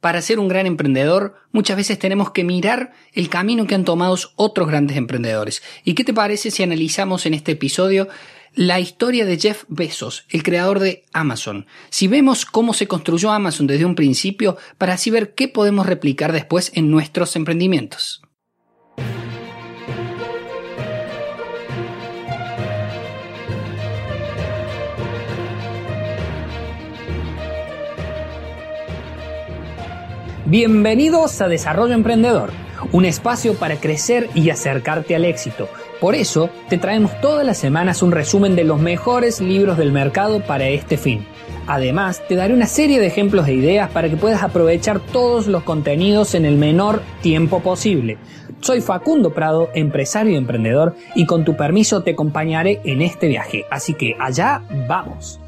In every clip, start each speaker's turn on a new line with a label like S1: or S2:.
S1: Para ser un gran emprendedor, muchas veces tenemos que mirar el camino que han tomado otros grandes emprendedores. ¿Y qué te parece si analizamos en este episodio la historia de Jeff Bezos, el creador de Amazon? Si vemos cómo se construyó Amazon desde un principio, para así ver qué podemos replicar después en nuestros emprendimientos. Bienvenidos a Desarrollo Emprendedor, un espacio para crecer y acercarte al éxito. Por eso te traemos todas las semanas un resumen de los mejores libros del mercado para este fin. Además, te daré una serie de ejemplos de ideas para que puedas aprovechar todos los contenidos en el menor tiempo posible. Soy Facundo Prado, empresario y emprendedor, y con tu permiso te acompañaré en este viaje. Así que allá vamos.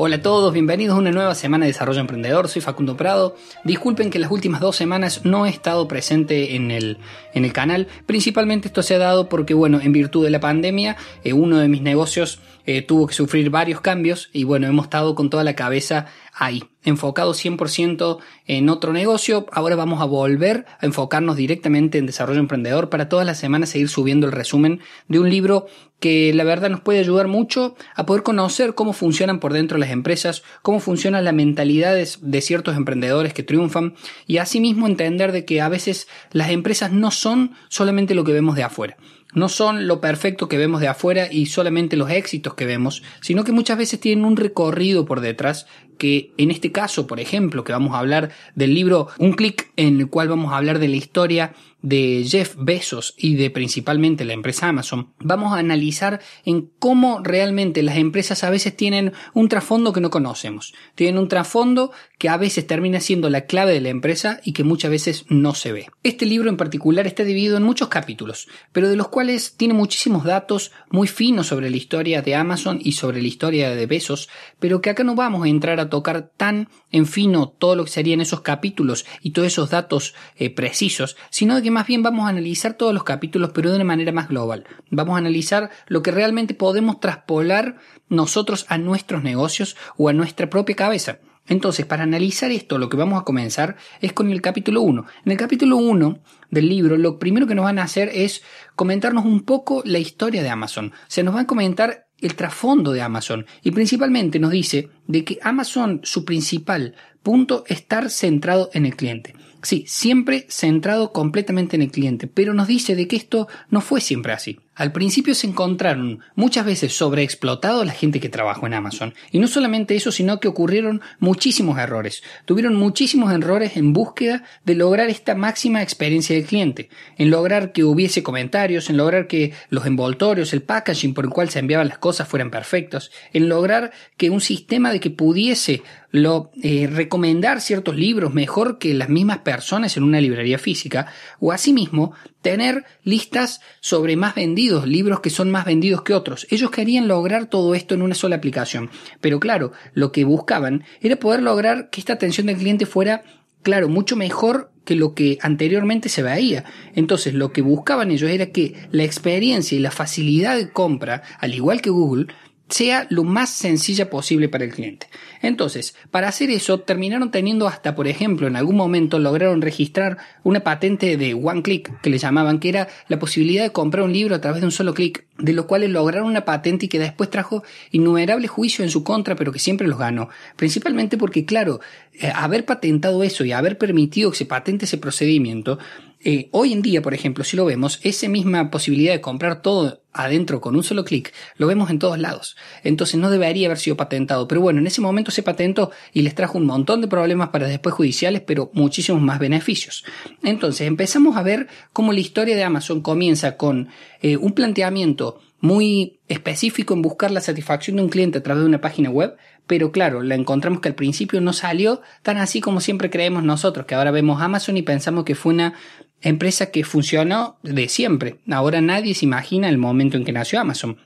S1: Hola a todos, bienvenidos a una nueva semana de Desarrollo Emprendedor, soy Facundo Prado. Disculpen que las últimas dos semanas no he estado presente en el, en el canal, principalmente esto se ha dado porque, bueno, en virtud de la pandemia, eh, uno de mis negocios eh, tuvo que sufrir varios cambios y bueno, hemos estado con toda la cabeza ahí, enfocado 100% en otro negocio. Ahora vamos a volver a enfocarnos directamente en desarrollo emprendedor para todas las semanas seguir subiendo el resumen de un libro que la verdad nos puede ayudar mucho a poder conocer cómo funcionan por dentro las empresas, cómo funcionan las mentalidades de ciertos emprendedores que triunfan y asimismo entender de que a veces las empresas no son solamente lo que vemos de afuera no son lo perfecto que vemos de afuera y solamente los éxitos que vemos, sino que muchas veces tienen un recorrido por detrás que en este caso, por ejemplo, que vamos a hablar del libro Un clic en el cual vamos a hablar de la historia de Jeff Bezos y de principalmente la empresa Amazon, vamos a analizar en cómo realmente las empresas a veces tienen un trasfondo que no conocemos, tienen un trasfondo que a veces termina siendo la clave de la empresa y que muchas veces no se ve. Este libro en particular está dividido en muchos capítulos, pero de los cuales tiene muchísimos datos muy finos sobre la historia de Amazon y sobre la historia de Bezos, pero que acá no vamos a entrar a tocar tan en fino todo lo que serían esos capítulos y todos esos datos eh, precisos, sino de que más bien vamos a analizar todos los capítulos pero de una manera más global. Vamos a analizar lo que realmente podemos traspolar nosotros a nuestros negocios o a nuestra propia cabeza. Entonces, para analizar esto, lo que vamos a comenzar es con el capítulo 1. En el capítulo 1 del libro, lo primero que nos van a hacer es comentarnos un poco la historia de Amazon. Se nos va a comentar el trasfondo de Amazon y principalmente nos dice de que Amazon su principal punto es estar centrado en el cliente. Sí, siempre centrado completamente en el cliente, pero nos dice de que esto no fue siempre así. Al principio se encontraron muchas veces sobreexplotados la gente que trabajó en Amazon. Y no solamente eso, sino que ocurrieron muchísimos errores. Tuvieron muchísimos errores en búsqueda de lograr esta máxima experiencia del cliente. En lograr que hubiese comentarios, en lograr que los envoltorios, el packaging por el cual se enviaban las cosas fueran perfectos. En lograr que un sistema de que pudiese lo, eh, recomendar ciertos libros mejor que las mismas personas en una librería física, o asimismo tener listas sobre más vendidos, libros que son más vendidos que otros. Ellos querían lograr todo esto en una sola aplicación. Pero claro, lo que buscaban era poder lograr que esta atención del cliente fuera, claro, mucho mejor que lo que anteriormente se veía. Entonces, lo que buscaban ellos era que la experiencia y la facilidad de compra, al igual que Google, sea lo más sencilla posible para el cliente. Entonces, para hacer eso, terminaron teniendo hasta, por ejemplo, en algún momento lograron registrar una patente de one click, que le llamaban, que era la posibilidad de comprar un libro a través de un solo clic, de lo cual lograron una patente y que después trajo innumerables juicios en su contra, pero que siempre los ganó. Principalmente porque, claro, eh, haber patentado eso y haber permitido que se patente ese procedimiento, eh, hoy en día, por ejemplo, si lo vemos, esa misma posibilidad de comprar todo adentro con un solo clic, lo vemos en todos lados. Entonces no debería haber sido patentado. Pero bueno, en ese momento ese patento y les trajo un montón de problemas para después judiciales, pero muchísimos más beneficios. Entonces empezamos a ver cómo la historia de Amazon comienza con eh, un planteamiento muy específico en buscar la satisfacción de un cliente a través de una página web, pero claro, la encontramos que al principio no salió tan así como siempre creemos nosotros, que ahora vemos Amazon y pensamos que fue una empresa que funcionó de siempre. Ahora nadie se imagina el momento en que nació Amazon.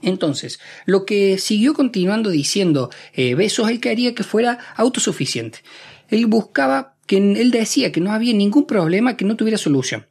S1: Entonces, lo que siguió continuando diciendo eh, Besos, él quería que fuera autosuficiente. Él buscaba que él decía que no había ningún problema que no tuviera solución.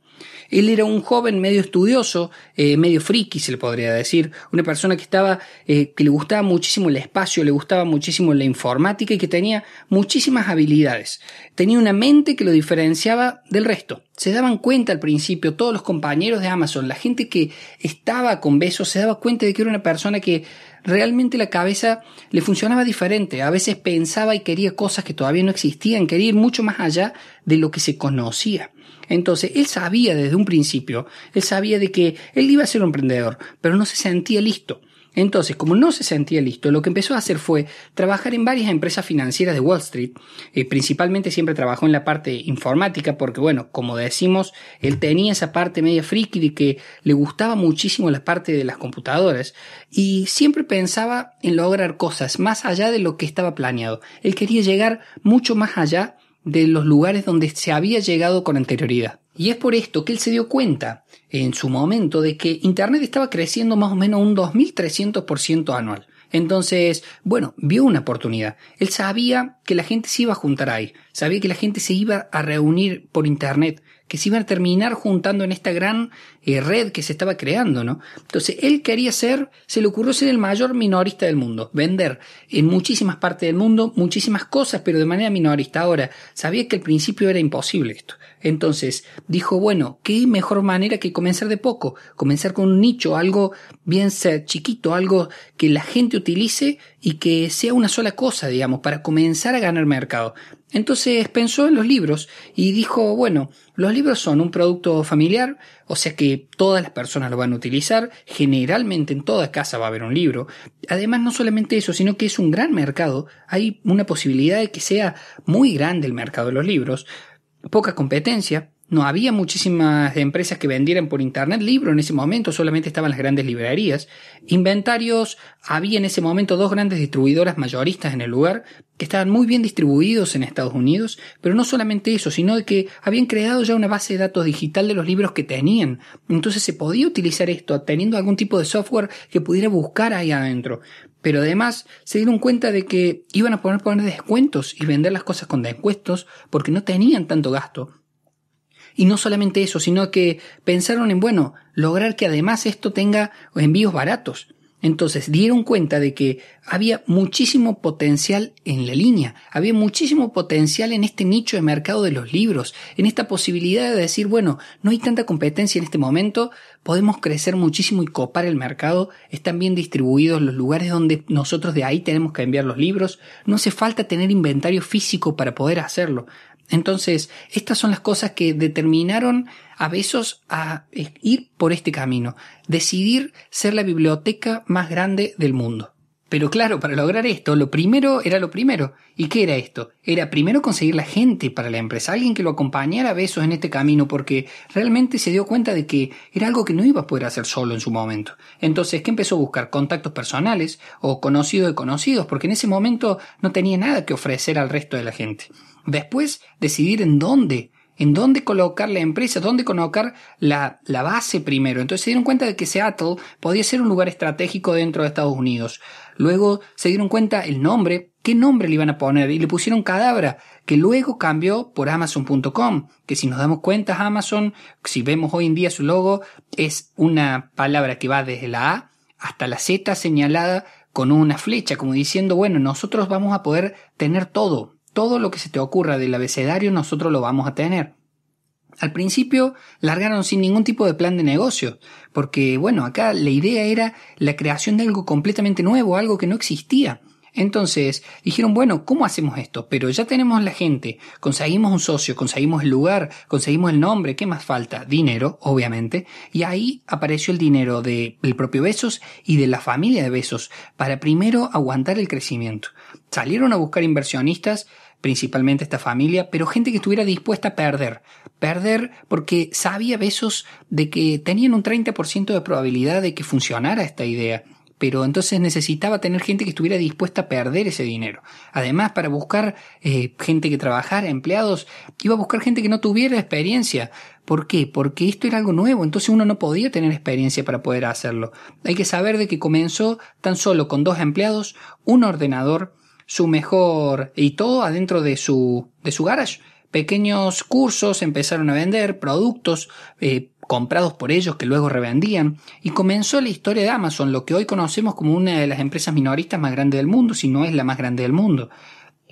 S1: Él era un joven medio estudioso, eh, medio friki se le podría decir, una persona que estaba, eh, que le gustaba muchísimo el espacio, le gustaba muchísimo la informática y que tenía muchísimas habilidades. Tenía una mente que lo diferenciaba del resto. Se daban cuenta al principio todos los compañeros de Amazon, la gente que estaba con besos, se daba cuenta de que era una persona que realmente la cabeza le funcionaba diferente. A veces pensaba y quería cosas que todavía no existían, quería ir mucho más allá de lo que se conocía. Entonces, él sabía desde un principio, él sabía de que él iba a ser un emprendedor, pero no se sentía listo. Entonces, como no se sentía listo, lo que empezó a hacer fue trabajar en varias empresas financieras de Wall Street. Eh, principalmente siempre trabajó en la parte informática porque, bueno, como decimos, él tenía esa parte media friki de que le gustaba muchísimo la parte de las computadoras y siempre pensaba en lograr cosas más allá de lo que estaba planeado. Él quería llegar mucho más allá de los lugares donde se había llegado con anterioridad. Y es por esto que él se dio cuenta en su momento de que Internet estaba creciendo más o menos un 2.300% anual. Entonces, bueno, vio una oportunidad. Él sabía que la gente se iba a juntar ahí, sabía que la gente se iba a reunir por Internet, que se iban a terminar juntando en esta gran eh, red que se estaba creando, ¿no? Entonces, él quería ser, se le ocurrió ser el mayor minorista del mundo, vender en muchísimas partes del mundo muchísimas cosas, pero de manera minorista. Ahora, sabía que al principio era imposible esto. Entonces, dijo, bueno, qué mejor manera que comenzar de poco, comenzar con un nicho, algo bien chiquito, algo que la gente utilice y que sea una sola cosa, digamos, para comenzar a ganar mercado. Entonces pensó en los libros y dijo, bueno, los libros son un producto familiar, o sea que todas las personas lo van a utilizar, generalmente en toda casa va a haber un libro. Además, no solamente eso, sino que es un gran mercado, hay una posibilidad de que sea muy grande el mercado de los libros, poca competencia, no había muchísimas empresas que vendieran por internet libros en ese momento, solamente estaban las grandes librerías. Inventarios, había en ese momento dos grandes distribuidoras mayoristas en el lugar, que estaban muy bien distribuidos en Estados Unidos, pero no solamente eso, sino de que habían creado ya una base de datos digital de los libros que tenían. Entonces se podía utilizar esto teniendo algún tipo de software que pudiera buscar ahí adentro. Pero además se dieron cuenta de que iban a poder poner descuentos y vender las cosas con descuentos porque no tenían tanto gasto. Y no solamente eso, sino que pensaron en, bueno, lograr que además esto tenga envíos baratos. Entonces dieron cuenta de que había muchísimo potencial en la línea, había muchísimo potencial en este nicho de mercado de los libros, en esta posibilidad de decir, bueno, no hay tanta competencia en este momento, podemos crecer muchísimo y copar el mercado, están bien distribuidos los lugares donde nosotros de ahí tenemos que enviar los libros, no hace falta tener inventario físico para poder hacerlo, entonces, estas son las cosas que determinaron a Besos a eh, ir por este camino, decidir ser la biblioteca más grande del mundo. Pero claro, para lograr esto, lo primero era lo primero. ¿Y qué era esto? Era primero conseguir la gente para la empresa, alguien que lo acompañara a besos en este camino, porque realmente se dio cuenta de que era algo que no iba a poder hacer solo en su momento. Entonces, ¿qué empezó a buscar? Contactos personales o conocidos de conocidos, porque en ese momento no tenía nada que ofrecer al resto de la gente. Después, decidir en dónde, en dónde colocar la empresa, dónde colocar la, base primero. Entonces se dieron cuenta de que Seattle podía ser un lugar estratégico dentro de Estados Unidos. Luego se dieron cuenta el nombre, qué nombre le iban a poner y le pusieron Cadabra, que luego cambió por Amazon.com, que si nos damos cuenta Amazon, si vemos hoy en día su logo, es una palabra que va desde la A hasta la Z señalada con una flecha, como diciendo, bueno, nosotros vamos a poder tener todo, todo lo que se te ocurra del abecedario nosotros lo vamos a tener. Al principio largaron sin ningún tipo de plan de negocio, porque bueno, acá la idea era la creación de algo completamente nuevo, algo que no existía. Entonces dijeron, bueno, ¿cómo hacemos esto? Pero ya tenemos la gente, conseguimos un socio, conseguimos el lugar, conseguimos el nombre, ¿qué más falta? Dinero, obviamente. Y ahí apareció el dinero del propio Besos y de la familia de Besos para primero aguantar el crecimiento. Salieron a buscar inversionistas principalmente esta familia, pero gente que estuviera dispuesta a perder. Perder porque sabía besos de que tenían un 30% de probabilidad de que funcionara esta idea pero entonces necesitaba tener gente que estuviera dispuesta a perder ese dinero. Además, para buscar eh, gente que trabajara, empleados, iba a buscar gente que no tuviera experiencia. ¿Por qué? Porque esto era algo nuevo, entonces uno no podía tener experiencia para poder hacerlo. Hay que saber de que comenzó tan solo con dos empleados, un ordenador, su mejor y todo adentro de su, de su garage. Pequeños cursos empezaron a vender, productos eh, comprados por ellos que luego revendían, y comenzó la historia de Amazon, lo que hoy conocemos como una de las empresas minoristas más grandes del mundo, si no es la más grande del mundo.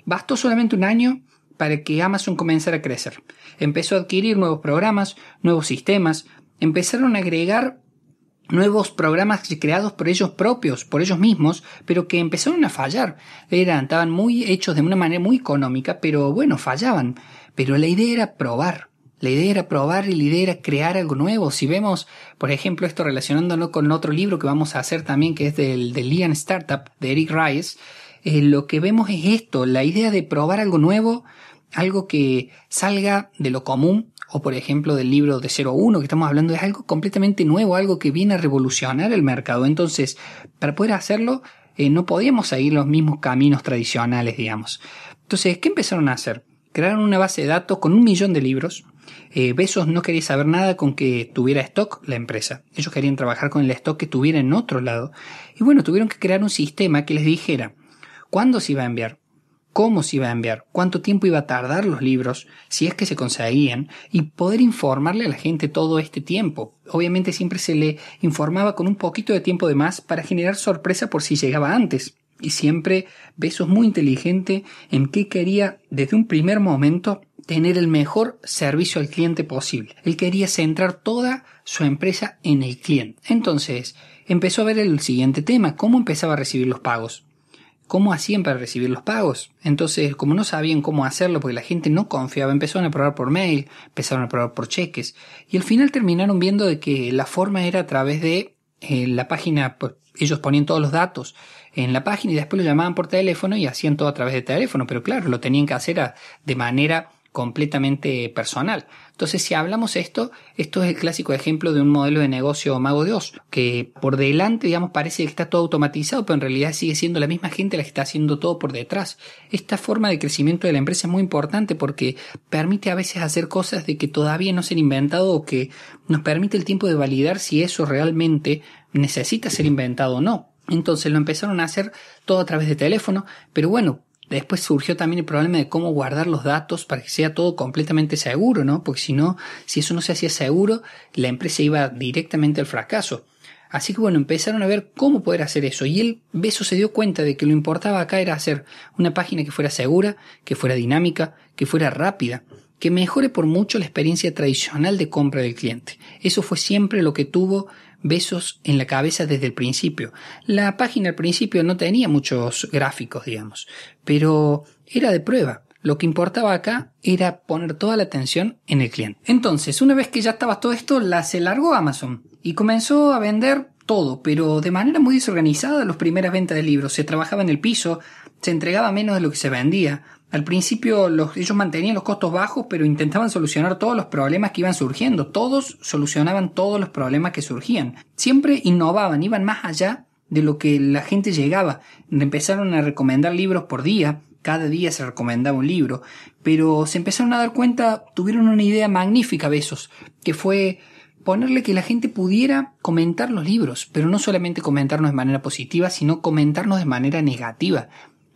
S1: Bastó solamente un año para que Amazon comenzara a crecer. Empezó a adquirir nuevos programas, nuevos sistemas, empezaron a agregar nuevos programas creados por ellos propios, por ellos mismos, pero que empezaron a fallar. Eran, estaban muy hechos de una manera muy económica, pero bueno, fallaban. Pero la idea era probar. La idea era probar y la idea era crear algo nuevo. Si vemos, por ejemplo, esto relacionándolo con otro libro que vamos a hacer también, que es del, del Lean Startup, de Eric Rice, eh, lo que vemos es esto, la idea de probar algo nuevo, algo que salga de lo común, o por ejemplo del libro de 01 que estamos hablando, es algo completamente nuevo, algo que viene a revolucionar el mercado. Entonces, para poder hacerlo, eh, no podíamos seguir los mismos caminos tradicionales, digamos. Entonces, ¿qué empezaron a hacer? Crearon una base de datos con un millón de libros. Eh, Besos no quería saber nada con que tuviera stock la empresa. Ellos querían trabajar con el stock que tuviera en otro lado. Y bueno, tuvieron que crear un sistema que les dijera cuándo se iba a enviar, cómo se iba a enviar, cuánto tiempo iba a tardar los libros, si es que se conseguían, y poder informarle a la gente todo este tiempo. Obviamente siempre se le informaba con un poquito de tiempo de más para generar sorpresa por si llegaba antes. Y siempre Besos muy inteligente en que quería desde un primer momento tener el mejor servicio al cliente posible. Él quería centrar toda su empresa en el cliente. Entonces, empezó a ver el siguiente tema, cómo empezaba a recibir los pagos cómo hacían para recibir los pagos. Entonces, como no sabían cómo hacerlo porque la gente no confiaba, empezaron a probar por mail, empezaron a probar por cheques y al final terminaron viendo de que la forma era a través de eh, la página, pues, ellos ponían todos los datos en la página y después lo llamaban por teléfono y hacían todo a través de teléfono, pero claro, lo tenían que hacer de manera completamente personal. Entonces, si hablamos esto, esto es el clásico ejemplo de un modelo de negocio mago Dios, que por delante, digamos, parece que está todo automatizado, pero en realidad sigue siendo la misma gente la que está haciendo todo por detrás. Esta forma de crecimiento de la empresa es muy importante porque permite a veces hacer cosas de que todavía no se han inventado o que nos permite el tiempo de validar si eso realmente necesita ser inventado o no. Entonces lo empezaron a hacer todo a través de teléfono, pero bueno, Después surgió también el problema de cómo guardar los datos para que sea todo completamente seguro, ¿no? Porque si no, si eso no se hacía seguro, la empresa iba directamente al fracaso. Así que bueno, empezaron a ver cómo poder hacer eso. Y él Beso se dio cuenta de que lo importaba acá era hacer una página que fuera segura, que fuera dinámica, que fuera rápida, que mejore por mucho la experiencia tradicional de compra del cliente. Eso fue siempre lo que tuvo besos en la cabeza desde el principio. La página al principio no tenía muchos gráficos, digamos, pero era de prueba. Lo que importaba acá era poner toda la atención en el cliente. Entonces, una vez que ya estaba todo esto, la se largó Amazon y comenzó a vender todo, pero de manera muy desorganizada las primeras ventas de libros. Se trabajaba en el piso, se entregaba menos de lo que se vendía, al principio ellos mantenían los costos bajos, pero intentaban solucionar todos los problemas que iban surgiendo. Todos solucionaban todos los problemas que surgían. Siempre innovaban, iban más allá de lo que la gente llegaba. Empezaron a recomendar libros por día, cada día se recomendaba un libro, pero se empezaron a dar cuenta, tuvieron una idea magnífica, Besos, que fue ponerle que la gente pudiera comentar los libros, pero no solamente comentarnos de manera positiva, sino comentarnos de manera negativa,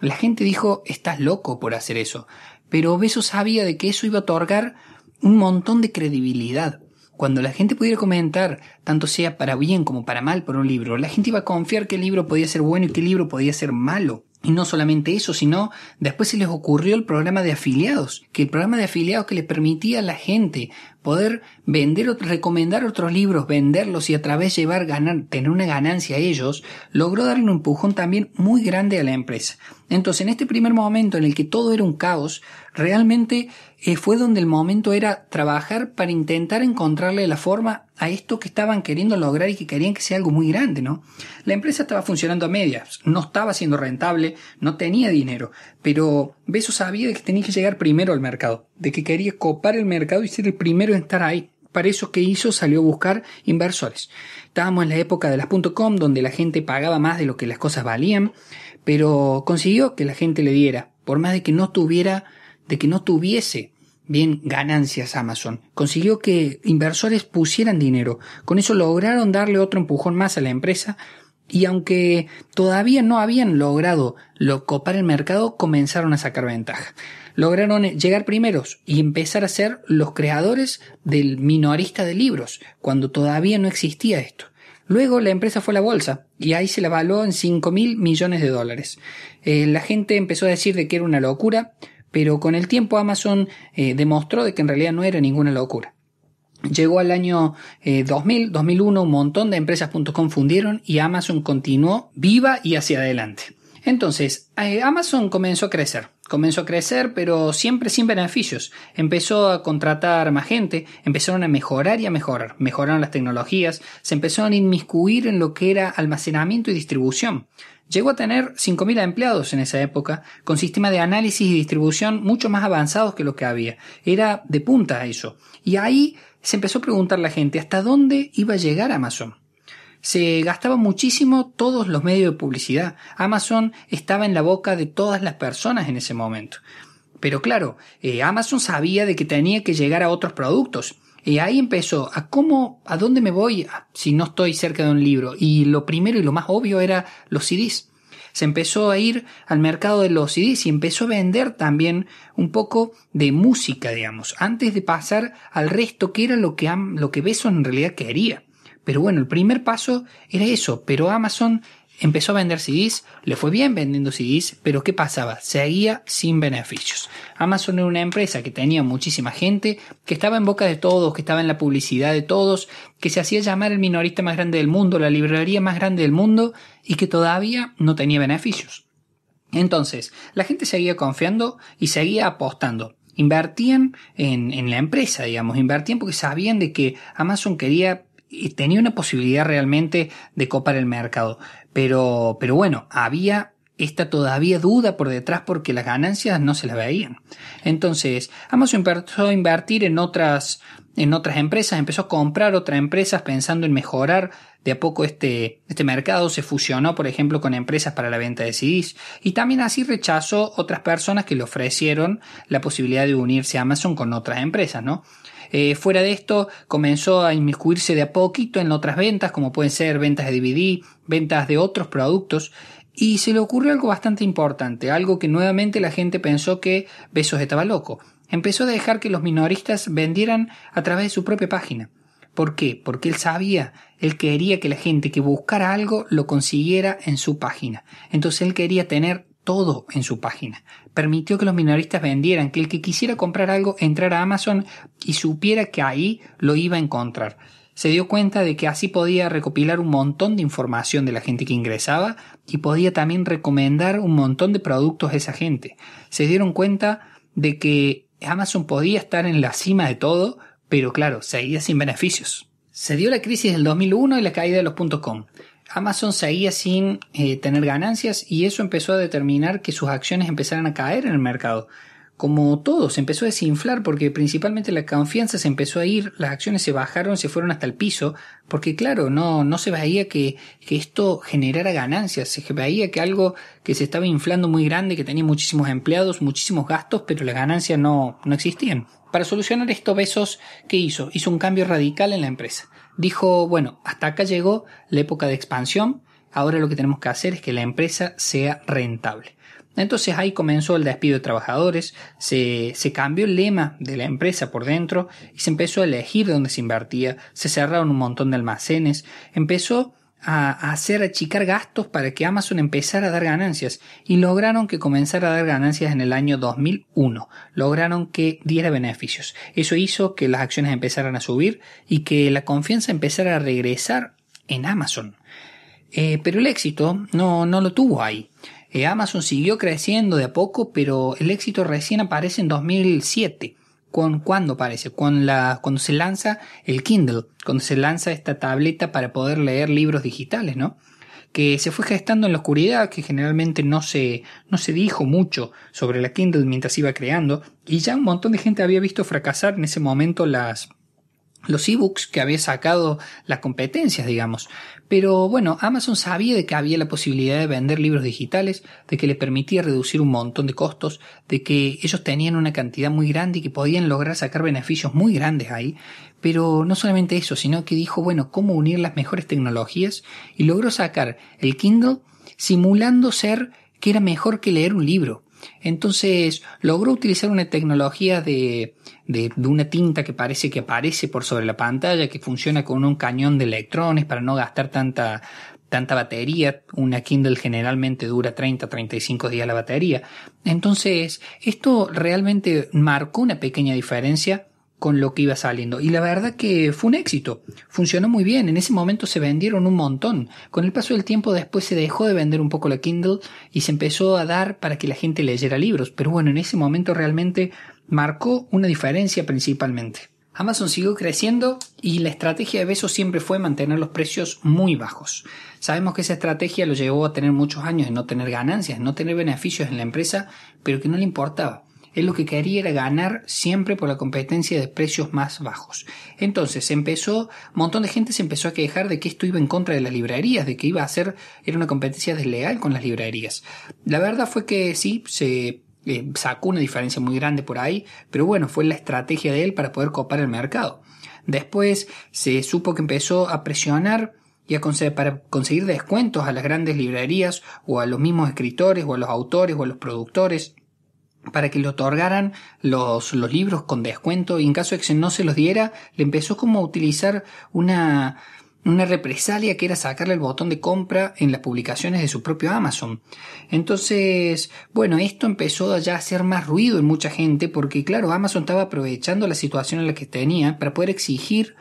S1: la gente dijo, estás loco por hacer eso, pero Beso sabía de que eso iba a otorgar un montón de credibilidad. Cuando la gente pudiera comentar, tanto sea para bien como para mal, por un libro, la gente iba a confiar que el libro podía ser bueno y que el libro podía ser malo. Y no solamente eso, sino después se les ocurrió el programa de afiliados, que el programa de afiliados que le permitía a la gente poder vender, recomendar otros libros, venderlos y a través llevar ganar, tener una ganancia a ellos, logró darle un empujón también muy grande a la empresa. Entonces, en este primer momento en el que todo era un caos, realmente eh, fue donde el momento era trabajar para intentar encontrarle la forma a esto que estaban queriendo lograr y que querían que sea algo muy grande, ¿no? La empresa estaba funcionando a medias, no estaba siendo rentable, no tenía dinero, pero Beso sabía que tenía que llegar primero al mercado de que quería copar el mercado y ser el primero en estar ahí. Para eso que hizo salió a buscar inversores. Estábamos en la época de las .com donde la gente pagaba más de lo que las cosas valían, pero consiguió que la gente le diera, por más de que no tuviera, de que no tuviese bien ganancias Amazon. Consiguió que inversores pusieran dinero. Con eso lograron darle otro empujón más a la empresa y aunque todavía no habían logrado lo copar el mercado, comenzaron a sacar ventaja lograron eh, llegar primeros y empezar a ser los creadores del minorista de libros, cuando todavía no existía esto. Luego la empresa fue a la bolsa y ahí se la evaluó en 5 mil millones de dólares. Eh, la gente empezó a decir de que era una locura, pero con el tiempo Amazon eh, demostró de que en realidad no era ninguna locura. Llegó al año 2000, 2001, un montón de empresas empresas.com fundieron y Amazon continuó viva y hacia adelante. Entonces, Amazon comenzó a crecer. Comenzó a crecer, pero siempre sin beneficios. Empezó a contratar más gente, empezaron a mejorar y a mejorar. Mejoraron las tecnologías, se empezaron a inmiscuir en lo que era almacenamiento y distribución. Llegó a tener 5.000 empleados en esa época, con sistemas de análisis y distribución mucho más avanzados que lo que había. Era de punta eso. Y ahí se empezó a preguntar la gente hasta dónde iba a llegar Amazon se gastaba muchísimo todos los medios de publicidad. Amazon estaba en la boca de todas las personas en ese momento. Pero claro, eh, Amazon sabía de que tenía que llegar a otros productos. Y ahí empezó, ¿a cómo, a dónde me voy ah, si no estoy cerca de un libro? Y lo primero y lo más obvio era los CDs. Se empezó a ir al mercado de los CDs y empezó a vender también un poco de música, digamos, antes de pasar al resto, que era lo que, lo que Besos en realidad quería. Pero bueno, el primer paso era eso, pero Amazon empezó a vender CDs, le fue bien vendiendo CDs, pero ¿qué pasaba? Seguía sin beneficios. Amazon era una empresa que tenía muchísima gente, que estaba en boca de todos, que estaba en la publicidad de todos, que se hacía llamar el minorista más grande del mundo, la librería más grande del mundo y que todavía no tenía beneficios. Entonces, la gente seguía confiando y seguía apostando. Invertían en, la empresa, digamos, invertían porque sabían de que Amazon quería y tenía una posibilidad realmente de copar el mercado. Pero, pero bueno, había esta todavía duda por detrás porque las ganancias no se las veían. Entonces, Amazon empezó a invertir en otras, en otras empresas, empezó a comprar otras empresas pensando en mejorar de a poco este, este mercado, se fusionó por ejemplo con empresas para la venta de CDs y también así rechazó otras personas que le ofrecieron la posibilidad de unirse a Amazon con otras empresas, ¿no? Eh, fuera de esto, comenzó a inmiscuirse de a poquito en otras ventas, como pueden ser ventas de DVD, ventas de otros productos, y se le ocurrió algo bastante importante, algo que nuevamente la gente pensó que Besos estaba loco. Empezó a dejar que los minoristas vendieran a través de su propia página. ¿Por qué? Porque él sabía, él quería que la gente que buscara algo lo consiguiera en su página. Entonces él quería tener todo en su página. Permitió que los minoristas vendieran, que el que quisiera comprar algo entrara a Amazon y supiera que ahí lo iba a encontrar. Se dio cuenta de que así podía recopilar un montón de información de la gente que ingresaba y podía también recomendar un montón de productos a esa gente. Se dieron cuenta de que Amazon podía estar en la cima de todo, pero claro, seguía sin beneficios. Se dio la crisis del 2001 y la caída de los .com. Amazon seguía sin eh, tener ganancias y eso empezó a determinar que sus acciones empezaran a caer en el mercado como todo, se empezó a desinflar porque principalmente la confianza se empezó a ir, las acciones se bajaron, se fueron hasta el piso, porque claro, no, no se veía que, que esto generara ganancias, se veía que algo que se estaba inflando muy grande, que tenía muchísimos empleados, muchísimos gastos, pero las ganancias no, no existían. Para solucionar esto, Besos, ¿qué hizo? Hizo un cambio radical en la empresa. Dijo, bueno, hasta acá llegó la época de expansión, ahora lo que tenemos que hacer es que la empresa sea rentable. Entonces ahí comenzó el despido de trabajadores, se, cambió el lema de la empresa por dentro y se empezó a elegir dónde se invertía, se cerraron un montón de almacenes, empezó a hacer achicar gastos para que Amazon empezara a dar ganancias y lograron que comenzara a dar ganancias en el año 2001, lograron que diera beneficios. Eso hizo que las acciones empezaran a subir y que la confianza empezara a regresar en Amazon. Eh, pero el éxito no, no lo tuvo ahí. Eh, Amazon siguió creciendo de a poco, pero el éxito recién aparece en 2007. ¿Con, ¿Cuándo aparece? Con la, cuando se lanza el Kindle, cuando se lanza esta tableta para poder leer libros digitales, ¿no? que se fue gestando en la oscuridad, que generalmente no se, no se dijo mucho sobre la Kindle mientras iba creando, y ya un montón de gente había visto fracasar en ese momento las, los ebooks que había sacado las competencias, digamos. Pero bueno, Amazon sabía de que había la posibilidad de vender libros digitales, de que le permitía reducir un montón de costos, de que ellos tenían una cantidad muy grande y que podían lograr sacar beneficios muy grandes ahí. Pero no solamente eso, sino que dijo, bueno, cómo unir las mejores tecnologías y logró sacar el Kindle simulando ser que era mejor que leer un libro. Entonces logró utilizar una tecnología de, de, de, una tinta que parece que aparece por sobre la pantalla, que funciona con un cañón de electrones para no gastar tanta, tanta batería. Una Kindle generalmente dura 30, 35 días la batería. Entonces esto realmente marcó una pequeña diferencia con lo que iba saliendo. Y la verdad que fue un éxito. Funcionó muy bien. En ese momento se vendieron un montón. Con el paso del tiempo después se dejó de vender un poco la Kindle y se empezó a dar para que la gente leyera libros. Pero bueno, en ese momento realmente marcó una diferencia principalmente. Amazon siguió creciendo y la estrategia de Beso siempre fue mantener los precios muy bajos. Sabemos que esa estrategia lo llevó a tener muchos años de no tener ganancias, no tener beneficios en la empresa, pero que no le importaba. Él lo que quería era ganar siempre por la competencia de precios más bajos. Entonces empezó, un montón de gente se empezó a quejar de que esto iba en contra de las librerías, de que iba a ser, era una competencia desleal con las librerías. La verdad fue que sí, se eh, sacó una diferencia muy grande por ahí, pero bueno, fue la estrategia de él para poder copar el mercado. Después se supo que empezó a presionar y a para conseguir descuentos a las grandes librerías o a los mismos escritores o a los autores o a los productores para que le otorgaran los, libros con descuento y en caso de que no se los diera, le empezó como a utilizar una, una represalia que era sacarle el botón de compra en las publicaciones de su propio Amazon. Entonces, bueno, esto empezó ya a hacer más ruido en mucha gente porque, claro, Amazon estaba aprovechando la situación en la que tenía para poder exigir,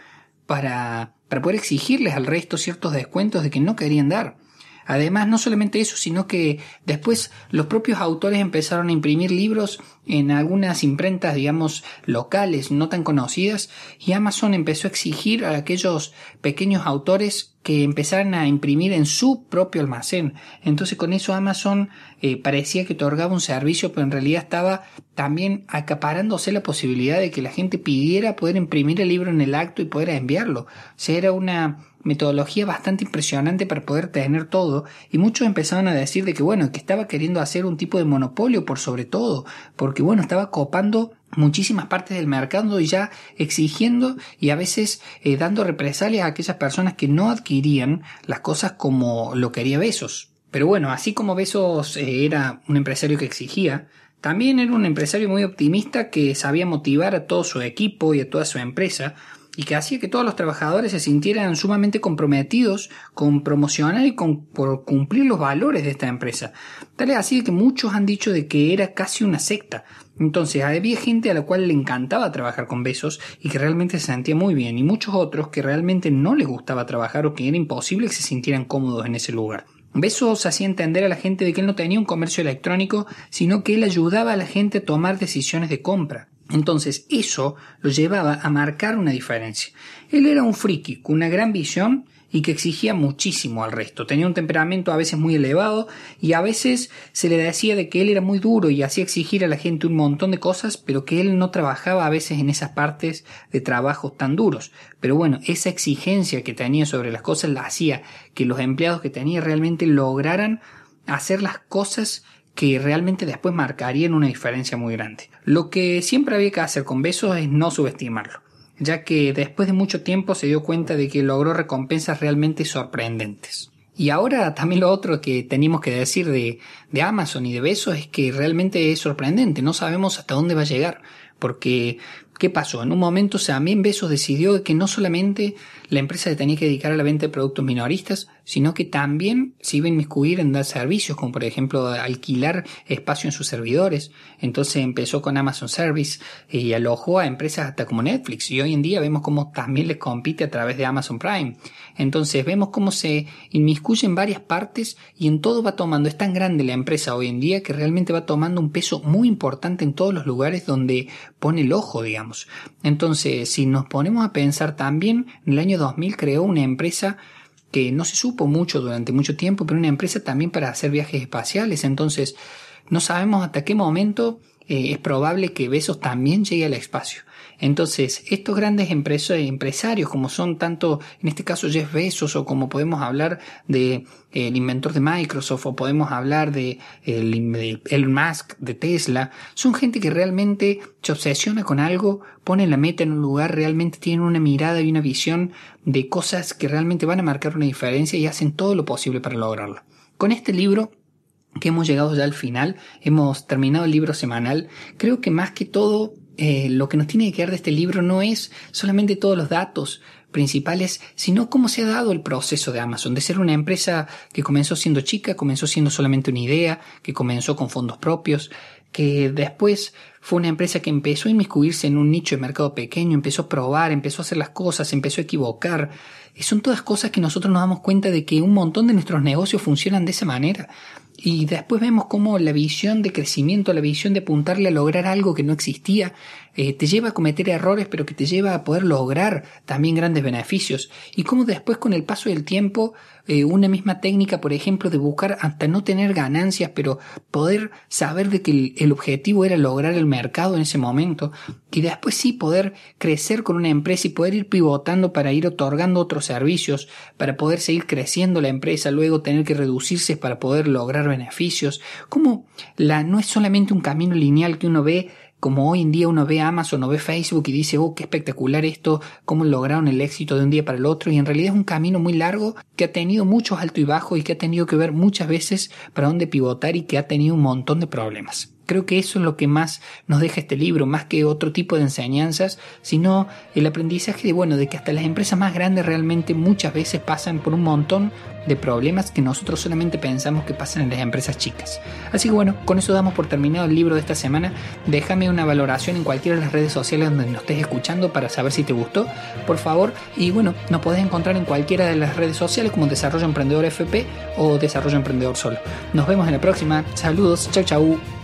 S1: para, para poder exigirles al resto ciertos descuentos de que no querían dar. Además, no solamente eso, sino que después los propios autores empezaron a imprimir libros en algunas imprentas, digamos, locales, no tan conocidas, y Amazon empezó a exigir a aquellos pequeños autores que empezaran a imprimir en su propio almacén. Entonces con eso Amazon eh, parecía que otorgaba un servicio, pero en realidad estaba también acaparándose la posibilidad de que la gente pidiera poder imprimir el libro en el acto y poder enviarlo. O sea, era una metodología bastante impresionante para poder tener todo y muchos empezaban a decir de que bueno, que estaba queriendo hacer un tipo de monopolio por sobre todo, porque bueno, estaba copando muchísimas partes del mercado y ya exigiendo y a veces eh, dando represalias a aquellas personas que no adquirían las cosas como lo quería Besos. Pero bueno, así como Besos eh, era un empresario que exigía, también era un empresario muy optimista que sabía motivar a todo su equipo y a toda su empresa, y que hacía que todos los trabajadores se sintieran sumamente comprometidos con promocionar y con por cumplir los valores de esta empresa. Tal es así que muchos han dicho de que era casi una secta. Entonces había gente a la cual le encantaba trabajar con besos y que realmente se sentía muy bien y muchos otros que realmente no les gustaba trabajar o que era imposible que se sintieran cómodos en ese lugar. Besos hacía entender a la gente de que él no tenía un comercio electrónico, sino que él ayudaba a la gente a tomar decisiones de compra. Entonces eso lo llevaba a marcar una diferencia. Él era un friki con una gran visión y que exigía muchísimo al resto. Tenía un temperamento a veces muy elevado y a veces se le decía de que él era muy duro y hacía exigir a la gente un montón de cosas, pero que él no trabajaba a veces en esas partes de trabajos tan duros. Pero bueno, esa exigencia que tenía sobre las cosas la hacía que los empleados que tenía realmente lograran hacer las cosas que realmente después marcarían una diferencia muy grande. Lo que siempre había que hacer con Besos es no subestimarlo, ya que después de mucho tiempo se dio cuenta de que logró recompensas realmente sorprendentes. Y ahora también lo otro que tenemos que decir de, de Amazon y de Besos es que realmente es sorprendente, no sabemos hasta dónde va a llegar, porque ¿Qué pasó? En un momento también Besos decidió que no solamente la empresa se tenía que dedicar a la venta de productos minoristas, sino que también se iba a inmiscuir en dar servicios, como por ejemplo alquilar espacio en sus servidores. Entonces empezó con Amazon Service y alojó a empresas hasta como Netflix. Y hoy en día vemos cómo también les compite a través de Amazon Prime. Entonces vemos cómo se inmiscuye en varias partes y en todo va tomando, es tan grande la empresa hoy en día que realmente va tomando un peso muy importante en todos los lugares donde pone el ojo, digamos. Entonces, si nos ponemos a pensar también, en el año 2000 creó una empresa que no se supo mucho durante mucho tiempo, pero una empresa también para hacer viajes espaciales. Entonces, no sabemos hasta qué momento eh, es probable que Besos también llegue al espacio. Entonces, estos grandes empresarios, como son tanto, en este caso Jeff Bezos, o como podemos hablar de eh, el inventor de Microsoft, o podemos hablar de el, Musk de Tesla, son gente que realmente se obsesiona con algo, pone la meta en un lugar, realmente tienen una mirada y una visión de cosas que realmente van a marcar una diferencia y hacen todo lo posible para lograrlo. Con este libro que hemos llegado ya al final, hemos terminado el libro semanal, creo que más que todo eh, lo que nos tiene que quedar de este libro no es solamente todos los datos principales, sino cómo se ha dado el proceso de Amazon, de ser una empresa que comenzó siendo chica, comenzó siendo solamente una idea, que comenzó con fondos propios, que después fue una empresa que empezó a inmiscuirse en un nicho de mercado pequeño, empezó a probar, empezó a hacer las cosas, empezó a equivocar. Y son todas cosas que nosotros nos damos cuenta de que un montón de nuestros negocios funcionan de esa manera. Y después vemos cómo la visión de crecimiento, la visión de apuntarle a lograr algo que no existía, eh, te lleva a cometer errores, pero que te lleva a poder lograr también grandes beneficios. Y cómo después con el paso del tiempo, eh, una misma técnica, por ejemplo, de buscar hasta no tener ganancias, pero poder saber de que el, el objetivo era lograr el mercado en ese momento, y después sí poder crecer con una empresa y poder ir pivotando para ir otorgando otros servicios, para poder seguir creciendo la empresa, luego tener que reducirse para poder lograr beneficios, como la, no es solamente un camino lineal que uno ve como hoy en día uno ve Amazon o ve Facebook y dice, oh, qué espectacular esto, cómo lograron el éxito de un día para el otro, y en realidad es un camino muy largo que ha tenido muchos alto y bajo y que ha tenido que ver muchas veces para dónde pivotar y que ha tenido un montón de problemas. Creo que eso es lo que más nos deja este libro, más que otro tipo de enseñanzas, sino el aprendizaje de, bueno, de que hasta las empresas más grandes realmente muchas veces pasan por un montón de problemas que nosotros solamente pensamos que pasan en las empresas chicas. Así que bueno, con eso damos por terminado el libro de esta semana. Déjame una valoración en cualquiera de las redes sociales donde nos estés escuchando para saber si te gustó, por favor. Y bueno, nos podés encontrar en cualquiera de las redes sociales como Desarrollo Emprendedor FP o Desarrollo Emprendedor Solo. Nos vemos en la próxima. Saludos. Chau, chau.